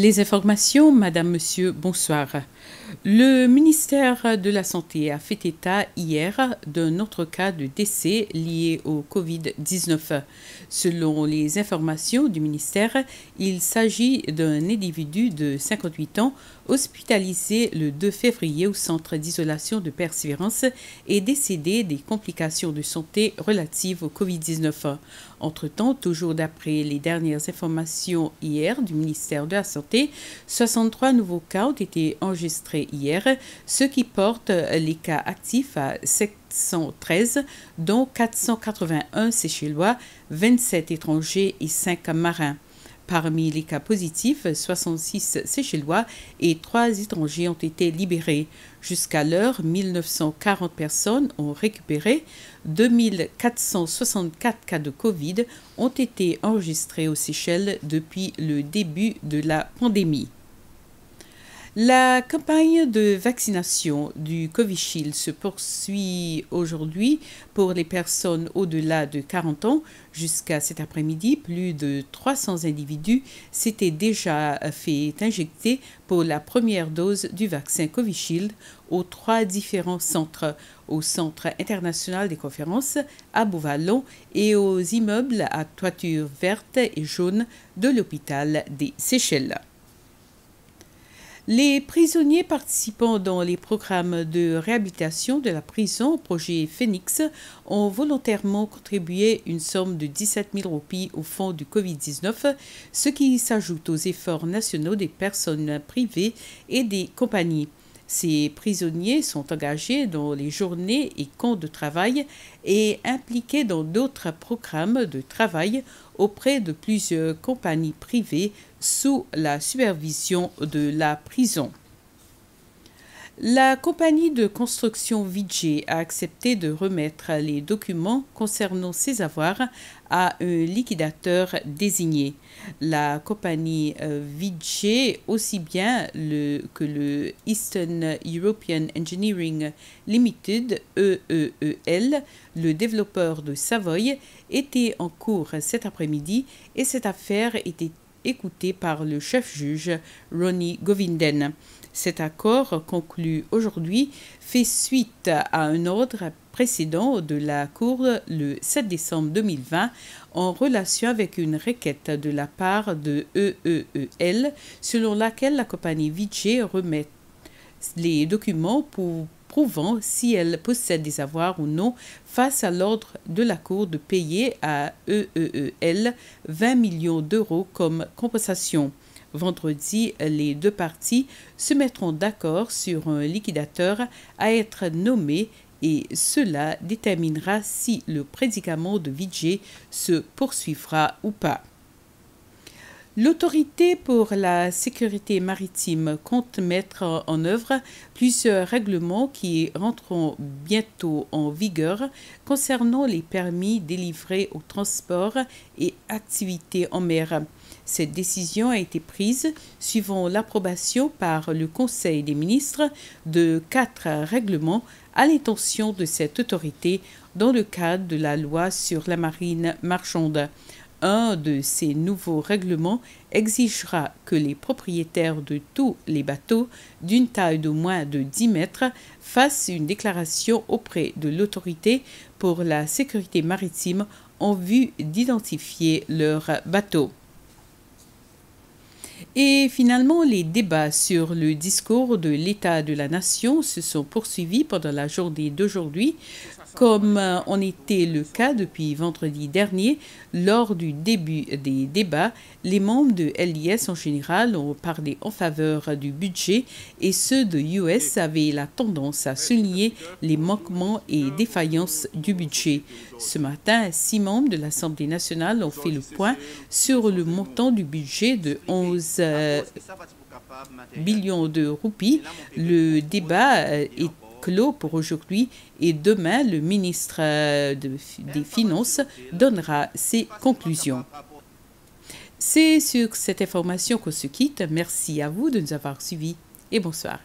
Les informations, Madame, Monsieur, bonsoir. Le ministère de la Santé a fait état hier d'un autre cas de décès lié au COVID-19. Selon les informations du ministère, il s'agit d'un individu de 58 ans hospitalisé le 2 février au centre d'isolation de Persévérance et décédé des complications de santé relatives au COVID-19. Entre-temps, toujours d'après les dernières informations hier du ministère de la Santé, 63 nouveaux cas ont été enregistrés hier, ce qui porte les cas actifs à 713, dont 481 Seychellois, 27 étrangers et 5 marins. Parmi les cas positifs, 66 Seychellois et 3 étrangers ont été libérés. Jusqu'à l'heure, 1940 personnes ont récupéré, 2464 cas de Covid ont été enregistrés aux Seychelles depuis le début de la pandémie. La campagne de vaccination du Covishield se poursuit aujourd'hui pour les personnes au-delà de 40 ans. Jusqu'à cet après-midi, plus de 300 individus s'étaient déjà fait injecter pour la première dose du vaccin Covishield aux trois différents centres, au Centre international des conférences à Beauvallon et aux immeubles à toiture verte et jaune de l'hôpital des Seychelles. Les prisonniers participant dans les programmes de réhabilitation de la prison au projet Phoenix ont volontairement contribué une somme de 17 000 roupies au fonds du COVID-19, ce qui s'ajoute aux efforts nationaux des personnes privées et des compagnies ces prisonniers sont engagés dans les journées et camps de travail et impliqués dans d'autres programmes de travail auprès de plusieurs compagnies privées sous la supervision de la prison. La compagnie de construction Vijay a accepté de remettre les documents concernant ses avoirs à un liquidateur désigné. La compagnie euh, Vijay, aussi bien que le Eastern European Engineering Limited, EEEL, le développeur de Savoy, était en cours cet après-midi et cette affaire était écouté par le chef juge Ronnie Govinden. Cet accord conclu aujourd'hui fait suite à un ordre précédent de la Cour le 7 décembre 2020 en relation avec une requête de la part de EEEL selon laquelle la compagnie Vichy remet les documents pour prouvant si elle possède des avoirs ou non face à l'ordre de la Cour de payer à EEEL 20 millions d'euros comme compensation. Vendredi, les deux parties se mettront d'accord sur un liquidateur à être nommé et cela déterminera si le prédicament de Vijay se poursuivra ou pas. L'autorité pour la sécurité maritime compte mettre en œuvre plusieurs règlements qui rentreront bientôt en vigueur concernant les permis délivrés aux transports et activités en mer. Cette décision a été prise suivant l'approbation par le Conseil des ministres de quatre règlements à l'intention de cette autorité dans le cadre de la loi sur la marine marchande. Un de ces nouveaux règlements exigera que les propriétaires de tous les bateaux d'une taille de moins de 10 mètres fassent une déclaration auprès de l'autorité pour la sécurité maritime en vue d'identifier leur bateau. Et finalement, les débats sur le discours de l'état de la nation se sont poursuivis pendant la journée d'aujourd'hui, comme en était le cas depuis vendredi dernier. Lors du début des débats, les membres de LIS en général ont parlé en faveur du budget et ceux de US avaient la tendance à souligner les manquements et défaillances du budget. Ce matin, six membres de l'Assemblée nationale ont fait le point sur le montant du budget de 11 millions euh, de roupies. Le débat euh, est clos pour aujourd'hui et demain, le ministre euh, des Finances donnera ses conclusions. C'est sur cette information qu'on se quitte. Merci à vous de nous avoir suivis et bonsoir.